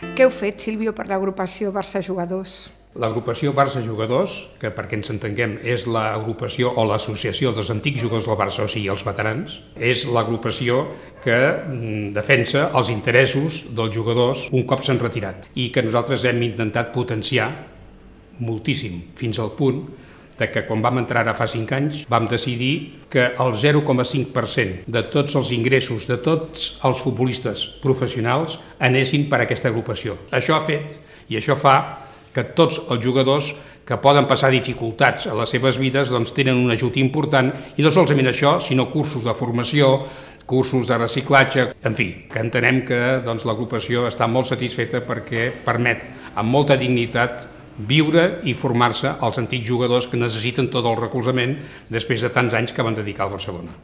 Què heu fet, Silvio, per l'agrupació Barça Jugadors? L'agrupació Barça Jugadors, que perquè ens entenguem és l'agrupació o l'associació dels antics jugadors del Barça, o sigui, els veterans, és l'agrupació que mm, defensa els interessos dels jugadors un cop s'han retirat i que nosaltres hem intentat potenciar moltíssim, fins al punt de que quan vam entrar ara fa 5 anys vam decidir que el 0,5% de tots els ingressos de tots els futbolistes professionals anessin per a aquesta agrupació. Això ha fet i això fa que tots els jugadors que poden passar dificultats a les seves vides doncs, tenen un ajut important i no solament això, sinó cursos de formació, cursos de reciclatge, en fi, que entenem que doncs, l'agrupació està molt satisfeta perquè permet amb molta dignitat viure i formar-se els antics jugadors que necessiten tot el recolzament després de tants anys que van dedicar al Barcelona.